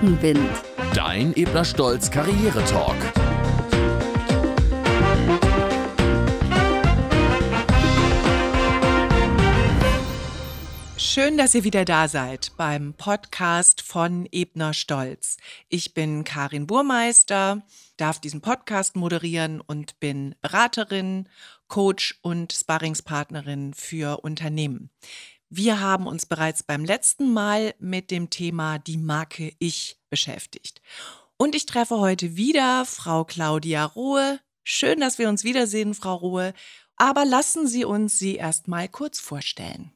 Rückenwind. Dein Ebner Stolz Karriere-Talk. Schön, dass ihr wieder da seid beim Podcast von Ebner Stolz. Ich bin Karin Burmeister, darf diesen Podcast moderieren und bin Beraterin, Coach und Sparringspartnerin für Unternehmen. Wir haben uns bereits beim letzten Mal mit dem Thema die Marke Ich beschäftigt. Und ich treffe heute wieder Frau Claudia Rohe. Schön, dass wir uns wiedersehen, Frau Rohe. Aber lassen Sie uns sie erst mal kurz vorstellen.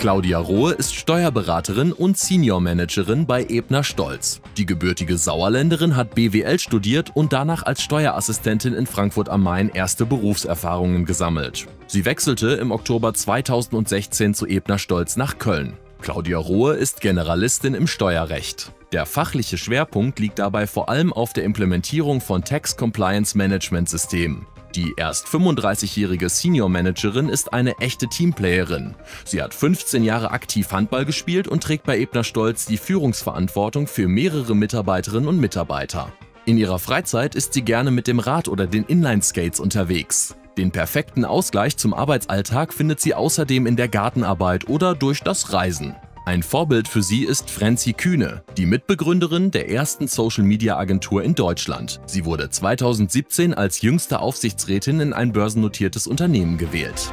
Claudia Rohe ist Steuerberaterin und Senior Managerin bei Ebner Stolz. Die gebürtige Sauerländerin hat BWL studiert und danach als Steuerassistentin in Frankfurt am Main erste Berufserfahrungen gesammelt. Sie wechselte im Oktober 2016 zu Ebner Stolz nach Köln. Claudia Rohe ist Generalistin im Steuerrecht. Der fachliche Schwerpunkt liegt dabei vor allem auf der Implementierung von Tax Compliance Management Systemen. Die erst 35-jährige Senior-Managerin ist eine echte Teamplayerin. Sie hat 15 Jahre aktiv Handball gespielt und trägt bei Ebner Stolz die Führungsverantwortung für mehrere Mitarbeiterinnen und Mitarbeiter. In ihrer Freizeit ist sie gerne mit dem Rad oder den Inlineskates unterwegs. Den perfekten Ausgleich zum Arbeitsalltag findet sie außerdem in der Gartenarbeit oder durch das Reisen. Ein Vorbild für sie ist Franzi Kühne, die Mitbegründerin der ersten Social-Media-Agentur in Deutschland. Sie wurde 2017 als jüngste Aufsichtsrätin in ein börsennotiertes Unternehmen gewählt.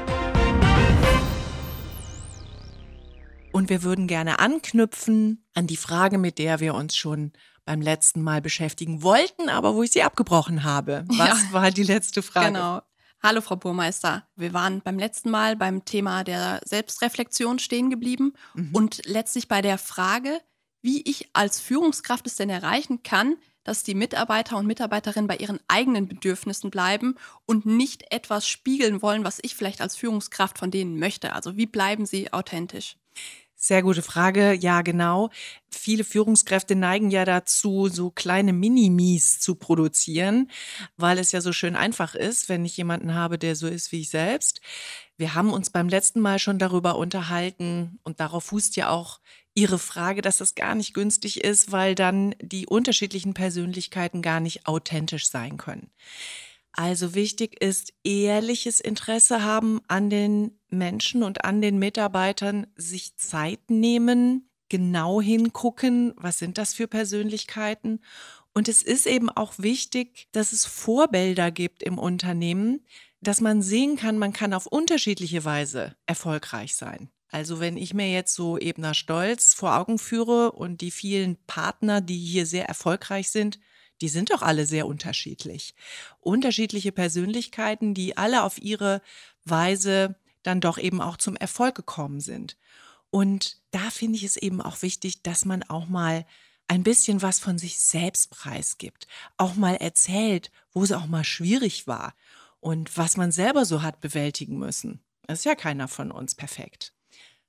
Und wir würden gerne anknüpfen an die Frage, mit der wir uns schon beim letzten Mal beschäftigen wollten, aber wo ich sie abgebrochen habe. Was ja. war die letzte Frage? Genau. Hallo, Frau Burmeister. Wir waren beim letzten Mal beim Thema der Selbstreflexion stehen geblieben mhm. und letztlich bei der Frage, wie ich als Führungskraft es denn erreichen kann, dass die Mitarbeiter und Mitarbeiterinnen bei ihren eigenen Bedürfnissen bleiben und nicht etwas spiegeln wollen, was ich vielleicht als Führungskraft von denen möchte. Also wie bleiben sie authentisch? Sehr gute Frage. Ja, genau. Viele Führungskräfte neigen ja dazu, so kleine Minimis zu produzieren, weil es ja so schön einfach ist, wenn ich jemanden habe, der so ist wie ich selbst. Wir haben uns beim letzten Mal schon darüber unterhalten und darauf fußt ja auch Ihre Frage, dass das gar nicht günstig ist, weil dann die unterschiedlichen Persönlichkeiten gar nicht authentisch sein können. Also wichtig ist ehrliches Interesse haben an den Menschen und an den Mitarbeitern, sich Zeit nehmen, genau hingucken, was sind das für Persönlichkeiten. Und es ist eben auch wichtig, dass es Vorbilder gibt im Unternehmen, dass man sehen kann, man kann auf unterschiedliche Weise erfolgreich sein. Also wenn ich mir jetzt so Ebner Stolz vor Augen führe und die vielen Partner, die hier sehr erfolgreich sind, die sind doch alle sehr unterschiedlich. Unterschiedliche Persönlichkeiten, die alle auf ihre Weise dann doch eben auch zum Erfolg gekommen sind. Und da finde ich es eben auch wichtig, dass man auch mal ein bisschen was von sich selbst preisgibt, auch mal erzählt, wo es auch mal schwierig war und was man selber so hat bewältigen müssen. Das ist ja keiner von uns perfekt.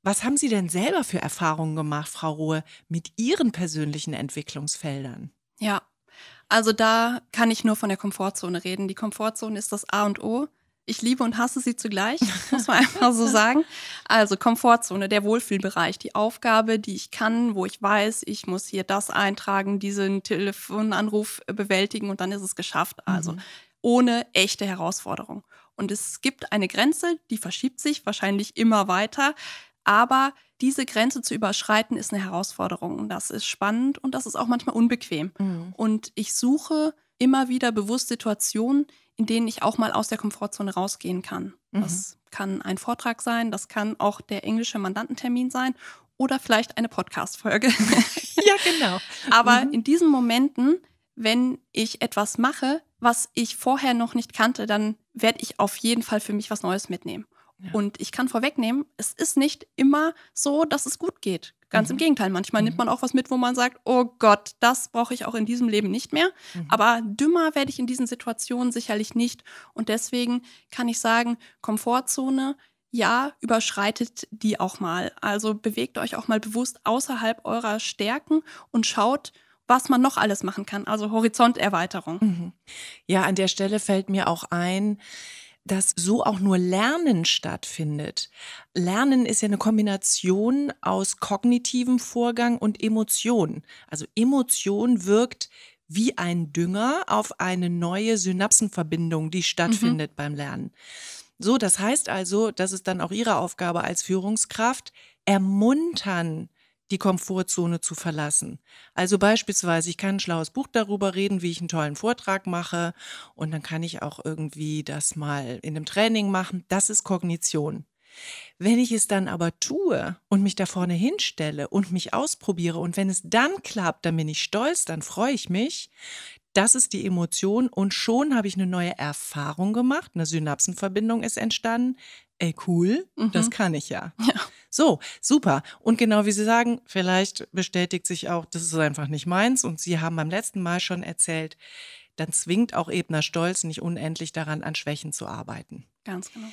Was haben Sie denn selber für Erfahrungen gemacht, Frau Rohe, mit Ihren persönlichen Entwicklungsfeldern? Ja, also da kann ich nur von der Komfortzone reden. Die Komfortzone ist das A und O. Ich liebe und hasse sie zugleich, muss man einfach so sagen. Also Komfortzone, der Wohlfühlbereich, die Aufgabe, die ich kann, wo ich weiß, ich muss hier das eintragen, diesen Telefonanruf bewältigen und dann ist es geschafft. Also mhm. ohne echte Herausforderung. Und es gibt eine Grenze, die verschiebt sich wahrscheinlich immer weiter. Aber diese Grenze zu überschreiten ist eine Herausforderung. Das ist spannend und das ist auch manchmal unbequem. Mhm. Und ich suche immer wieder bewusst Situationen, in denen ich auch mal aus der Komfortzone rausgehen kann. Mhm. Das kann ein Vortrag sein, das kann auch der englische Mandantentermin sein oder vielleicht eine Podcast-Folge. ja, genau. Aber mhm. in diesen Momenten, wenn ich etwas mache, was ich vorher noch nicht kannte, dann werde ich auf jeden Fall für mich was Neues mitnehmen. Und ich kann vorwegnehmen, es ist nicht immer so, dass es gut geht. Ganz mhm. im Gegenteil, manchmal mhm. nimmt man auch was mit, wo man sagt, oh Gott, das brauche ich auch in diesem Leben nicht mehr. Mhm. Aber dümmer werde ich in diesen Situationen sicherlich nicht. Und deswegen kann ich sagen, Komfortzone, ja, überschreitet die auch mal. Also bewegt euch auch mal bewusst außerhalb eurer Stärken und schaut, was man noch alles machen kann. Also Horizonterweiterung. Mhm. Ja, an der Stelle fällt mir auch ein, dass so auch nur Lernen stattfindet. Lernen ist ja eine Kombination aus kognitivem Vorgang und Emotion. Also Emotion wirkt wie ein Dünger auf eine neue Synapsenverbindung, die stattfindet mhm. beim Lernen. So, das heißt also, das ist dann auch Ihre Aufgabe als Führungskraft, ermuntern, die Komfortzone zu verlassen. Also beispielsweise, ich kann ein schlaues Buch darüber reden, wie ich einen tollen Vortrag mache und dann kann ich auch irgendwie das mal in einem Training machen. Das ist Kognition. Wenn ich es dann aber tue und mich da vorne hinstelle und mich ausprobiere und wenn es dann klappt, dann bin ich stolz, dann freue ich mich. Das ist die Emotion und schon habe ich eine neue Erfahrung gemacht, eine Synapsenverbindung ist entstanden. Ey, cool, mhm. das kann ich ja. ja. So, super. Und genau wie Sie sagen, vielleicht bestätigt sich auch, das ist einfach nicht meins. Und Sie haben beim letzten Mal schon erzählt, dann zwingt auch Ebner Stolz nicht unendlich daran, an Schwächen zu arbeiten. Ganz genau.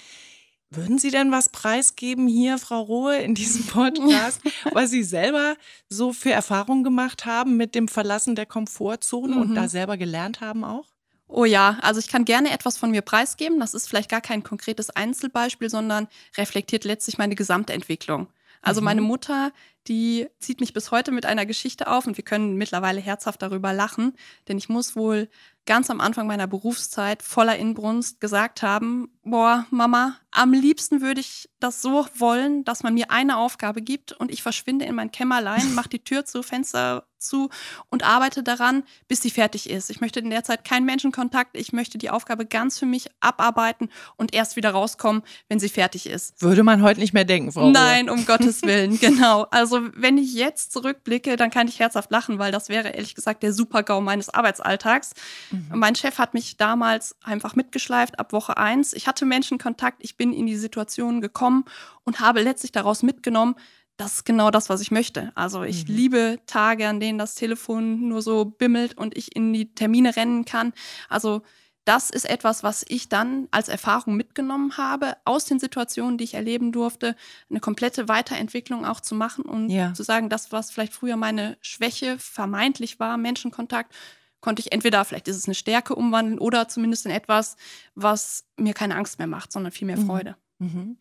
Würden Sie denn was preisgeben hier, Frau Rohe, in diesem Podcast, was Sie selber so für Erfahrungen gemacht haben mit dem Verlassen der Komfortzone mhm. und da mhm. selber gelernt haben auch? Oh ja, also ich kann gerne etwas von mir preisgeben. Das ist vielleicht gar kein konkretes Einzelbeispiel, sondern reflektiert letztlich meine Gesamtentwicklung. Also mhm. meine Mutter die zieht mich bis heute mit einer Geschichte auf und wir können mittlerweile herzhaft darüber lachen, denn ich muss wohl ganz am Anfang meiner Berufszeit voller Inbrunst gesagt haben, boah, Mama, am liebsten würde ich das so wollen, dass man mir eine Aufgabe gibt und ich verschwinde in mein Kämmerlein, mache die Tür zu, Fenster zu und arbeite daran, bis sie fertig ist. Ich möchte in der Zeit keinen Menschenkontakt, ich möchte die Aufgabe ganz für mich abarbeiten und erst wieder rauskommen, wenn sie fertig ist. Würde man heute nicht mehr denken, Frau. Nein, um Gottes Willen, genau. Also also wenn ich jetzt zurückblicke, dann kann ich herzhaft lachen, weil das wäre ehrlich gesagt der Supergau meines Arbeitsalltags. Mhm. Mein Chef hat mich damals einfach mitgeschleift ab Woche eins. Ich hatte Menschenkontakt, ich bin in die Situation gekommen und habe letztlich daraus mitgenommen, das ist genau das, was ich möchte. Also ich mhm. liebe Tage, an denen das Telefon nur so bimmelt und ich in die Termine rennen kann. Also das ist etwas, was ich dann als Erfahrung mitgenommen habe, aus den Situationen, die ich erleben durfte, eine komplette Weiterentwicklung auch zu machen und ja. zu sagen, das, was vielleicht früher meine Schwäche vermeintlich war, Menschenkontakt, konnte ich entweder, vielleicht ist es eine Stärke umwandeln oder zumindest in etwas, was mir keine Angst mehr macht, sondern viel mehr mhm. Freude. Mhm. Mhm.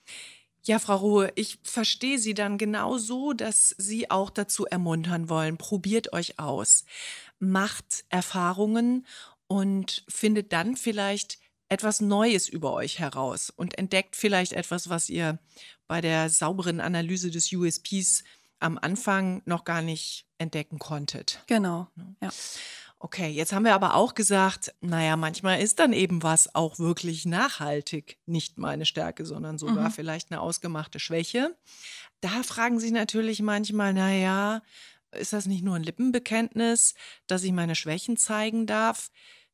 Ja, Frau Ruhe, ich verstehe Sie dann genau so, dass Sie auch dazu ermuntern wollen. Probiert euch aus, macht Erfahrungen und findet dann vielleicht etwas Neues über euch heraus und entdeckt vielleicht etwas, was ihr bei der sauberen Analyse des USPs am Anfang noch gar nicht entdecken konntet. Genau. Ne? Ja. Okay, jetzt haben wir aber auch gesagt, naja, manchmal ist dann eben was auch wirklich nachhaltig nicht meine Stärke, sondern sogar mhm. vielleicht eine ausgemachte Schwäche. Da fragen sich natürlich manchmal, naja, ist das nicht nur ein Lippenbekenntnis, dass ich meine Schwächen zeigen darf?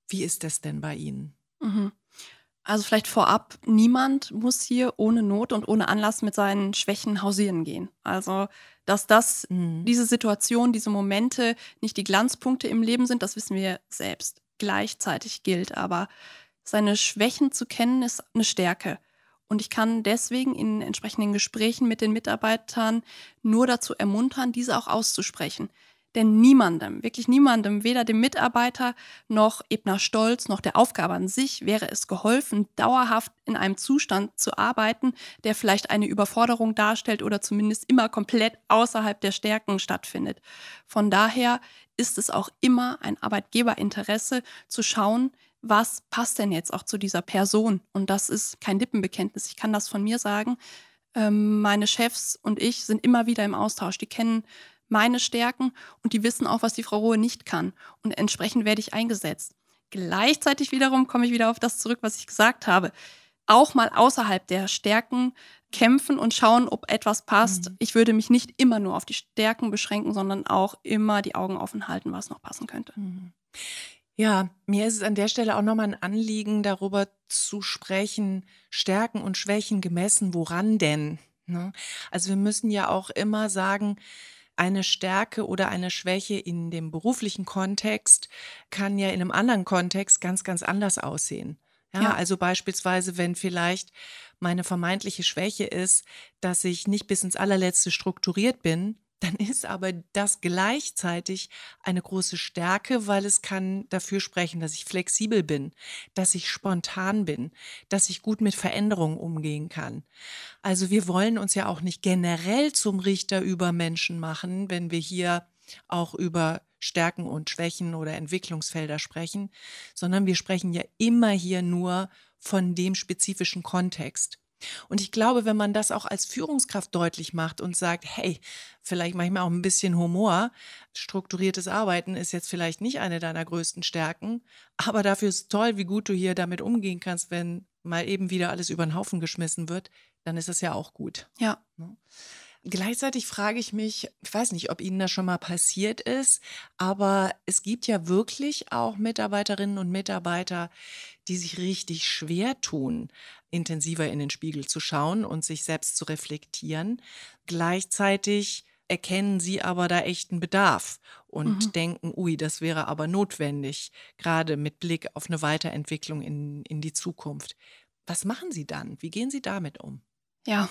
Wie ist das denn bei Ihnen? Mhm. Also vielleicht vorab, niemand muss hier ohne Not und ohne Anlass mit seinen Schwächen hausieren gehen. Also, dass das, mhm. diese Situation, diese Momente nicht die Glanzpunkte im Leben sind, das wissen wir selbst. Gleichzeitig gilt aber, seine Schwächen zu kennen, ist eine Stärke. Und ich kann deswegen in entsprechenden Gesprächen mit den Mitarbeitern nur dazu ermuntern, diese auch auszusprechen. Denn niemandem, wirklich niemandem, weder dem Mitarbeiter noch Ebner Stolz noch der Aufgabe an sich wäre es geholfen, dauerhaft in einem Zustand zu arbeiten, der vielleicht eine Überforderung darstellt oder zumindest immer komplett außerhalb der Stärken stattfindet. Von daher ist es auch immer ein Arbeitgeberinteresse zu schauen, was passt denn jetzt auch zu dieser Person? Und das ist kein Lippenbekenntnis. Ich kann das von mir sagen. Ähm, meine Chefs und ich sind immer wieder im Austausch. Die kennen meine Stärken und die wissen auch, was die Frau Rohe nicht kann. Und entsprechend werde ich eingesetzt. Gleichzeitig wiederum komme ich wieder auf das zurück, was ich gesagt habe. Auch mal außerhalb der Stärken kämpfen und schauen, ob etwas passt. Mhm. Ich würde mich nicht immer nur auf die Stärken beschränken, sondern auch immer die Augen offen halten, was noch passen könnte. Mhm. Ja, mir ist es an der Stelle auch nochmal ein Anliegen, darüber zu sprechen, Stärken und Schwächen gemessen, woran denn? Ne? Also wir müssen ja auch immer sagen, eine Stärke oder eine Schwäche in dem beruflichen Kontext kann ja in einem anderen Kontext ganz, ganz anders aussehen. Ja, ja, also beispielsweise, wenn vielleicht meine vermeintliche Schwäche ist, dass ich nicht bis ins allerletzte strukturiert bin, dann ist aber das gleichzeitig eine große Stärke, weil es kann dafür sprechen, dass ich flexibel bin, dass ich spontan bin, dass ich gut mit Veränderungen umgehen kann. Also wir wollen uns ja auch nicht generell zum Richter über Menschen machen, wenn wir hier auch über Stärken und Schwächen oder Entwicklungsfelder sprechen, sondern wir sprechen ja immer hier nur von dem spezifischen Kontext. Und ich glaube, wenn man das auch als Führungskraft deutlich macht und sagt, hey, vielleicht manchmal auch ein bisschen Humor, strukturiertes Arbeiten ist jetzt vielleicht nicht eine deiner größten Stärken, aber dafür ist toll, wie gut du hier damit umgehen kannst, wenn mal eben wieder alles über den Haufen geschmissen wird, dann ist das ja auch gut. Ja. Ne? Gleichzeitig frage ich mich, ich weiß nicht, ob Ihnen das schon mal passiert ist, aber es gibt ja wirklich auch Mitarbeiterinnen und Mitarbeiter, die sich richtig schwer tun, intensiver in den Spiegel zu schauen und sich selbst zu reflektieren. Gleichzeitig erkennen sie aber da echten Bedarf und mhm. denken, ui, das wäre aber notwendig, gerade mit Blick auf eine Weiterentwicklung in, in die Zukunft. Was machen Sie dann? Wie gehen Sie damit um? Ja,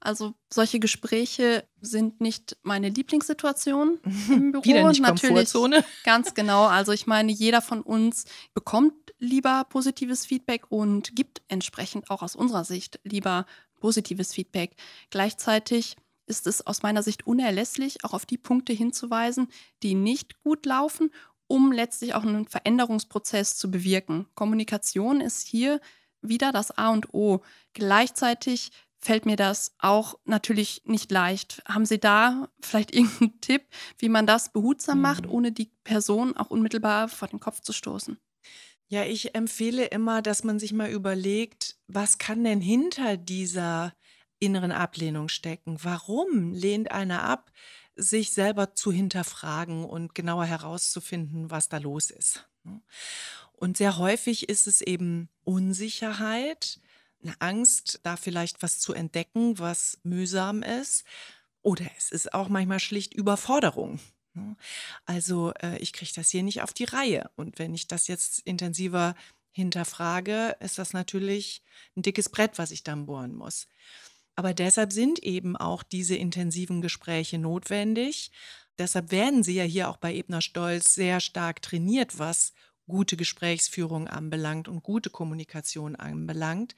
also solche Gespräche sind nicht meine Lieblingssituation im Büro. Wieder nicht Natürlich, Ganz genau. Also ich meine, jeder von uns bekommt lieber positives Feedback und gibt entsprechend auch aus unserer Sicht lieber positives Feedback. Gleichzeitig ist es aus meiner Sicht unerlässlich, auch auf die Punkte hinzuweisen, die nicht gut laufen, um letztlich auch einen Veränderungsprozess zu bewirken. Kommunikation ist hier wieder das A und O. Gleichzeitig fällt mir das auch natürlich nicht leicht. Haben Sie da vielleicht irgendeinen Tipp, wie man das behutsam macht, mhm. ohne die Person auch unmittelbar vor den Kopf zu stoßen? Ja, ich empfehle immer, dass man sich mal überlegt, was kann denn hinter dieser inneren Ablehnung stecken? Warum lehnt einer ab, sich selber zu hinterfragen und genauer herauszufinden, was da los ist? Und sehr häufig ist es eben Unsicherheit, eine Angst, da vielleicht was zu entdecken, was mühsam ist. Oder es ist auch manchmal schlicht Überforderung. Ne? Also äh, ich kriege das hier nicht auf die Reihe. Und wenn ich das jetzt intensiver hinterfrage, ist das natürlich ein dickes Brett, was ich dann bohren muss. Aber deshalb sind eben auch diese intensiven Gespräche notwendig. Deshalb werden sie ja hier auch bei Ebner Stolz sehr stark trainiert, was gute Gesprächsführung anbelangt und gute Kommunikation anbelangt.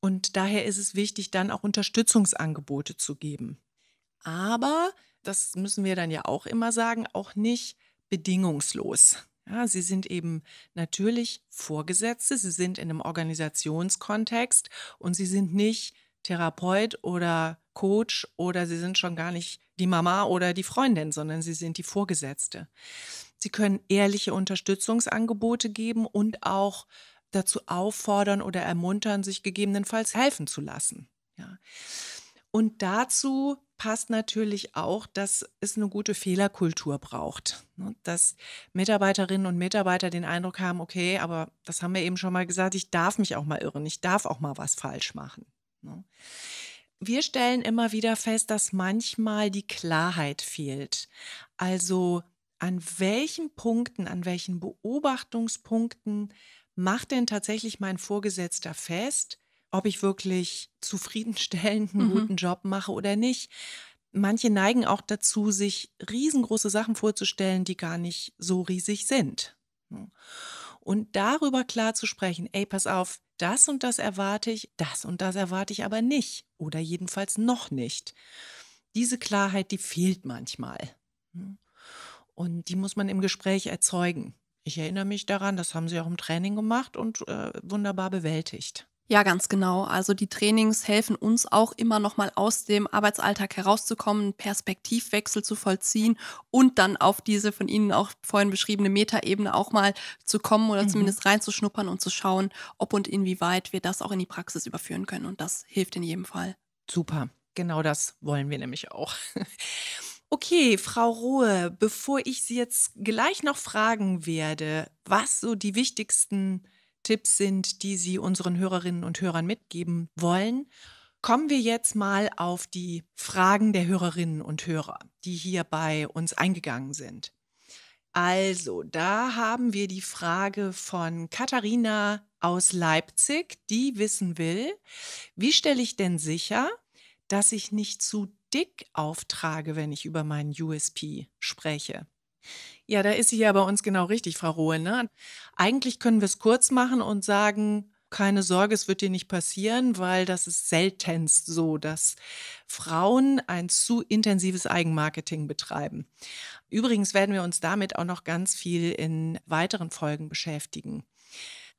Und daher ist es wichtig, dann auch Unterstützungsangebote zu geben. Aber, das müssen wir dann ja auch immer sagen, auch nicht bedingungslos. Ja, sie sind eben natürlich Vorgesetzte, sie sind in einem Organisationskontext und sie sind nicht Therapeut oder Coach oder sie sind schon gar nicht die Mama oder die Freundin, sondern sie sind die Vorgesetzte. Sie können ehrliche Unterstützungsangebote geben und auch dazu auffordern oder ermuntern, sich gegebenenfalls helfen zu lassen. Ja. Und dazu passt natürlich auch, dass es eine gute Fehlerkultur braucht. Ne? Dass Mitarbeiterinnen und Mitarbeiter den Eindruck haben, okay, aber das haben wir eben schon mal gesagt, ich darf mich auch mal irren, ich darf auch mal was falsch machen. Ne? Wir stellen immer wieder fest, dass manchmal die Klarheit fehlt. Also an welchen Punkten, an welchen Beobachtungspunkten macht denn tatsächlich mein Vorgesetzter fest, ob ich wirklich zufriedenstellend einen mhm. guten Job mache oder nicht. Manche neigen auch dazu, sich riesengroße Sachen vorzustellen, die gar nicht so riesig sind. Und darüber klar zu sprechen, ey, pass auf, das und das erwarte ich, das und das erwarte ich aber nicht oder jedenfalls noch nicht. Diese Klarheit, die fehlt manchmal. Hm. Und die muss man im Gespräch erzeugen. Ich erinnere mich daran, das haben sie auch im Training gemacht und äh, wunderbar bewältigt. Ja, ganz genau. Also die Trainings helfen uns auch immer nochmal aus dem Arbeitsalltag herauszukommen, Perspektivwechsel zu vollziehen und dann auf diese von Ihnen auch vorhin beschriebene Metaebene auch mal zu kommen oder mhm. zumindest reinzuschnuppern und zu schauen, ob und inwieweit wir das auch in die Praxis überführen können. Und das hilft in jedem Fall. Super. Genau das wollen wir nämlich auch. Okay, Frau Rohe, bevor ich Sie jetzt gleich noch fragen werde, was so die wichtigsten Tipps sind, die Sie unseren Hörerinnen und Hörern mitgeben wollen, kommen wir jetzt mal auf die Fragen der Hörerinnen und Hörer, die hier bei uns eingegangen sind. Also, da haben wir die Frage von Katharina aus Leipzig, die wissen will, wie stelle ich denn sicher, dass ich nicht zu Kritik auftrage, wenn ich über meinen USP spreche. Ja, da ist sie ja bei uns genau richtig, Frau Rohe. Ne? Eigentlich können wir es kurz machen und sagen, keine Sorge, es wird dir nicht passieren, weil das ist seltenst so, dass Frauen ein zu intensives Eigenmarketing betreiben. Übrigens werden wir uns damit auch noch ganz viel in weiteren Folgen beschäftigen.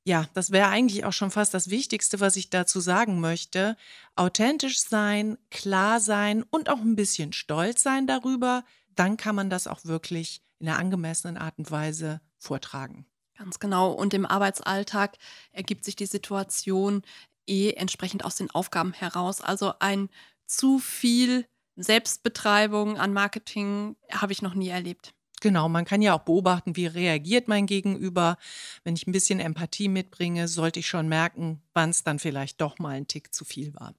Ja, das wäre eigentlich auch schon fast das Wichtigste, was ich dazu sagen möchte. Authentisch sein, klar sein und auch ein bisschen stolz sein darüber, dann kann man das auch wirklich in einer angemessenen Art und Weise vortragen. Ganz genau. Und im Arbeitsalltag ergibt sich die Situation eh entsprechend aus den Aufgaben heraus. Also ein zu viel Selbstbetreibung an Marketing habe ich noch nie erlebt. Genau, man kann ja auch beobachten, wie reagiert mein Gegenüber. Wenn ich ein bisschen Empathie mitbringe, sollte ich schon merken, wann es dann vielleicht doch mal ein Tick zu viel war.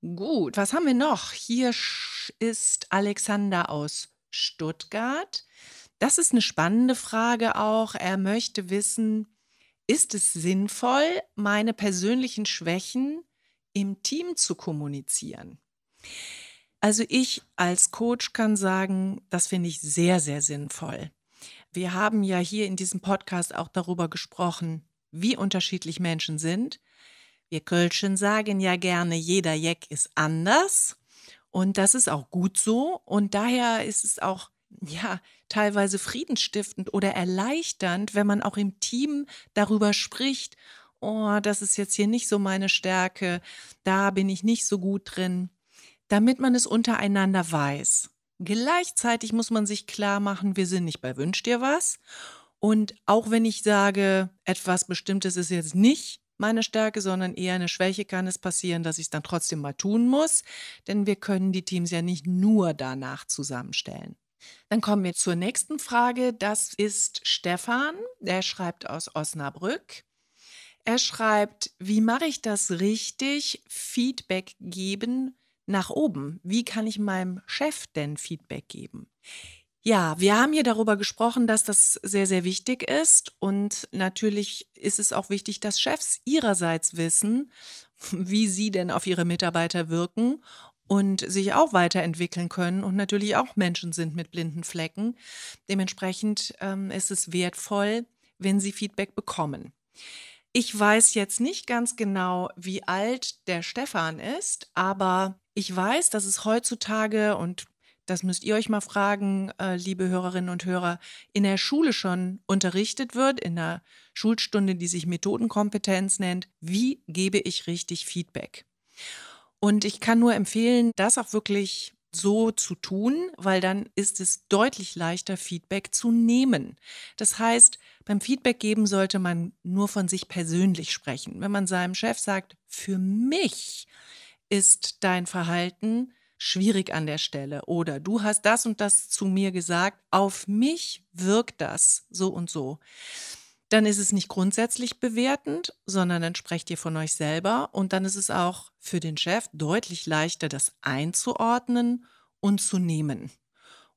Gut, was haben wir noch? Hier ist Alexander aus Stuttgart. Das ist eine spannende Frage auch. Er möchte wissen, ist es sinnvoll, meine persönlichen Schwächen im Team zu kommunizieren? Also ich als Coach kann sagen, das finde ich sehr, sehr sinnvoll. Wir haben ja hier in diesem Podcast auch darüber gesprochen, wie unterschiedlich Menschen sind. Wir Kölschen sagen ja gerne, jeder Jeck ist anders. Und das ist auch gut so. Und daher ist es auch ja, teilweise friedensstiftend oder erleichternd, wenn man auch im Team darüber spricht, oh, das ist jetzt hier nicht so meine Stärke, da bin ich nicht so gut drin damit man es untereinander weiß. Gleichzeitig muss man sich klar machen, wir sind nicht bei Wünsch dir was. Und auch wenn ich sage, etwas Bestimmtes ist jetzt nicht meine Stärke, sondern eher eine Schwäche, kann es passieren, dass ich es dann trotzdem mal tun muss. Denn wir können die Teams ja nicht nur danach zusammenstellen. Dann kommen wir zur nächsten Frage. Das ist Stefan. Der schreibt aus Osnabrück. Er schreibt, wie mache ich das richtig? Feedback geben nach oben? Wie kann ich meinem Chef denn Feedback geben? Ja, wir haben hier darüber gesprochen, dass das sehr, sehr wichtig ist. Und natürlich ist es auch wichtig, dass Chefs ihrerseits wissen, wie sie denn auf ihre Mitarbeiter wirken und sich auch weiterentwickeln können und natürlich auch Menschen sind mit blinden Flecken. Dementsprechend ähm, ist es wertvoll, wenn sie Feedback bekommen. Ich weiß jetzt nicht ganz genau, wie alt der Stefan ist, aber ich weiß, dass es heutzutage und das müsst ihr euch mal fragen, äh, liebe Hörerinnen und Hörer, in der Schule schon unterrichtet wird, in der Schulstunde, die sich Methodenkompetenz nennt, wie gebe ich richtig Feedback? Und ich kann nur empfehlen, das auch wirklich so zu tun, weil dann ist es deutlich leichter, Feedback zu nehmen. Das heißt, beim Feedback geben sollte man nur von sich persönlich sprechen. Wenn man seinem Chef sagt, für mich ist dein Verhalten schwierig an der Stelle oder du hast das und das zu mir gesagt, auf mich wirkt das so und so. Dann ist es nicht grundsätzlich bewertend, sondern dann sprecht ihr von euch selber und dann ist es auch für den Chef deutlich leichter, das einzuordnen und zu nehmen.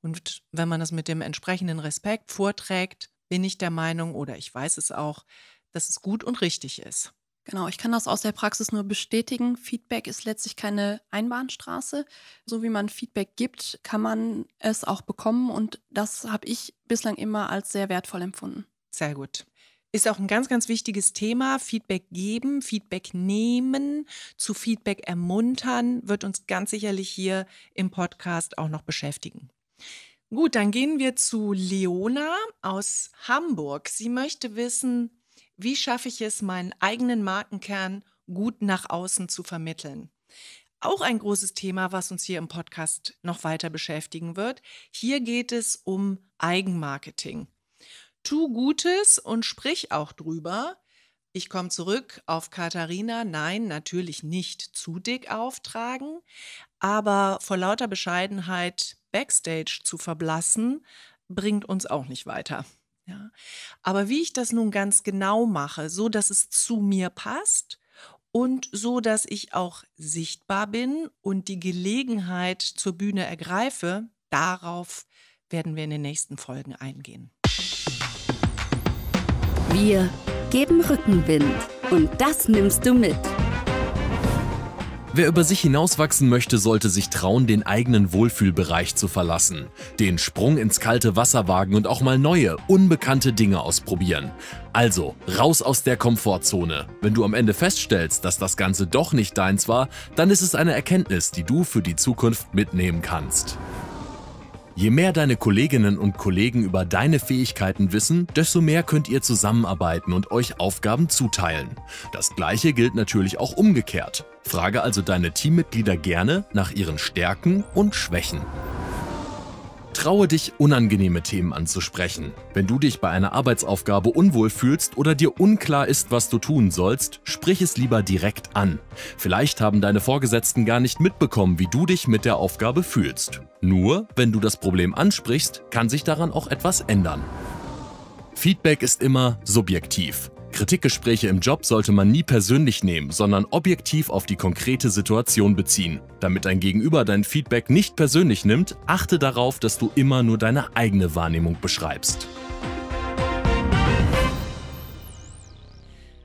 Und wenn man das mit dem entsprechenden Respekt vorträgt, bin ich der Meinung oder ich weiß es auch, dass es gut und richtig ist. Genau, ich kann das aus der Praxis nur bestätigen. Feedback ist letztlich keine Einbahnstraße. So wie man Feedback gibt, kann man es auch bekommen und das habe ich bislang immer als sehr wertvoll empfunden. Sehr gut. Ist auch ein ganz, ganz wichtiges Thema. Feedback geben, Feedback nehmen, zu Feedback ermuntern, wird uns ganz sicherlich hier im Podcast auch noch beschäftigen. Gut, dann gehen wir zu Leona aus Hamburg. Sie möchte wissen, wie schaffe ich es, meinen eigenen Markenkern gut nach außen zu vermitteln? Auch ein großes Thema, was uns hier im Podcast noch weiter beschäftigen wird. Hier geht es um Eigenmarketing. Tu Gutes und sprich auch drüber. Ich komme zurück auf Katharina. Nein, natürlich nicht zu dick auftragen, aber vor lauter Bescheidenheit backstage zu verblassen, bringt uns auch nicht weiter. Ja. Aber wie ich das nun ganz genau mache, so dass es zu mir passt und so dass ich auch sichtbar bin und die Gelegenheit zur Bühne ergreife, darauf werden wir in den nächsten Folgen eingehen. Wir geben Rückenwind und das nimmst du mit. Wer über sich hinauswachsen möchte, sollte sich trauen, den eigenen Wohlfühlbereich zu verlassen, den Sprung ins kalte Wasser wagen und auch mal neue, unbekannte Dinge ausprobieren. Also, raus aus der Komfortzone. Wenn du am Ende feststellst, dass das Ganze doch nicht deins war, dann ist es eine Erkenntnis, die du für die Zukunft mitnehmen kannst. Je mehr deine Kolleginnen und Kollegen über deine Fähigkeiten wissen, desto mehr könnt ihr zusammenarbeiten und euch Aufgaben zuteilen. Das gleiche gilt natürlich auch umgekehrt. Frage also deine Teammitglieder gerne nach ihren Stärken und Schwächen. Traue dich, unangenehme Themen anzusprechen. Wenn du dich bei einer Arbeitsaufgabe unwohl fühlst oder dir unklar ist, was du tun sollst, sprich es lieber direkt an. Vielleicht haben deine Vorgesetzten gar nicht mitbekommen, wie du dich mit der Aufgabe fühlst. Nur, wenn du das Problem ansprichst, kann sich daran auch etwas ändern. Feedback ist immer subjektiv. Kritikgespräche im Job sollte man nie persönlich nehmen, sondern objektiv auf die konkrete Situation beziehen. Damit dein Gegenüber dein Feedback nicht persönlich nimmt, achte darauf, dass du immer nur deine eigene Wahrnehmung beschreibst.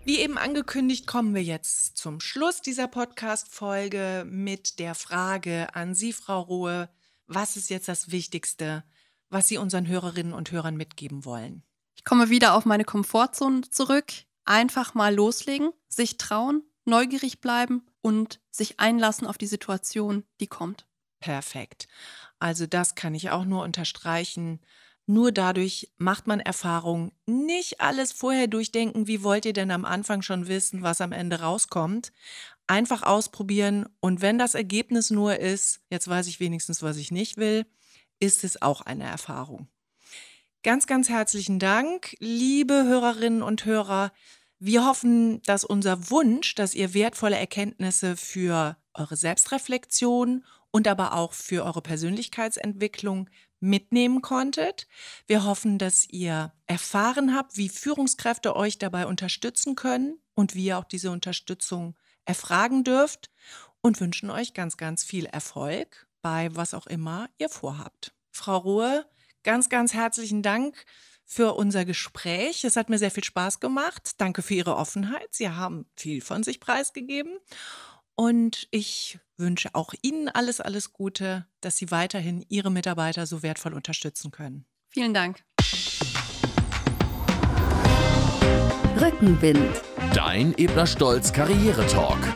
Wie eben angekündigt, kommen wir jetzt zum Schluss dieser Podcast-Folge mit der Frage an Sie, Frau Ruhe. Was ist jetzt das Wichtigste, was Sie unseren Hörerinnen und Hörern mitgeben wollen? komme wieder auf meine Komfortzone zurück. Einfach mal loslegen, sich trauen, neugierig bleiben und sich einlassen auf die Situation, die kommt. Perfekt. Also das kann ich auch nur unterstreichen. Nur dadurch macht man Erfahrung. Nicht alles vorher durchdenken, wie wollt ihr denn am Anfang schon wissen, was am Ende rauskommt. Einfach ausprobieren und wenn das Ergebnis nur ist, jetzt weiß ich wenigstens, was ich nicht will, ist es auch eine Erfahrung. Ganz, ganz herzlichen Dank, liebe Hörerinnen und Hörer. Wir hoffen, dass unser Wunsch, dass ihr wertvolle Erkenntnisse für eure Selbstreflexion und aber auch für eure Persönlichkeitsentwicklung mitnehmen konntet. Wir hoffen, dass ihr erfahren habt, wie Führungskräfte euch dabei unterstützen können und wie ihr auch diese Unterstützung erfragen dürft und wünschen euch ganz, ganz viel Erfolg bei was auch immer ihr vorhabt. Frau Ruhe, ganz, ganz herzlichen Dank für unser Gespräch. Es hat mir sehr viel Spaß gemacht. Danke für Ihre Offenheit. Sie haben viel von sich preisgegeben. Und ich wünsche auch Ihnen alles, alles Gute, dass Sie weiterhin Ihre Mitarbeiter so wertvoll unterstützen können. Vielen Dank. Rückenwind. Dein Ebner Stolz Karriere Talk.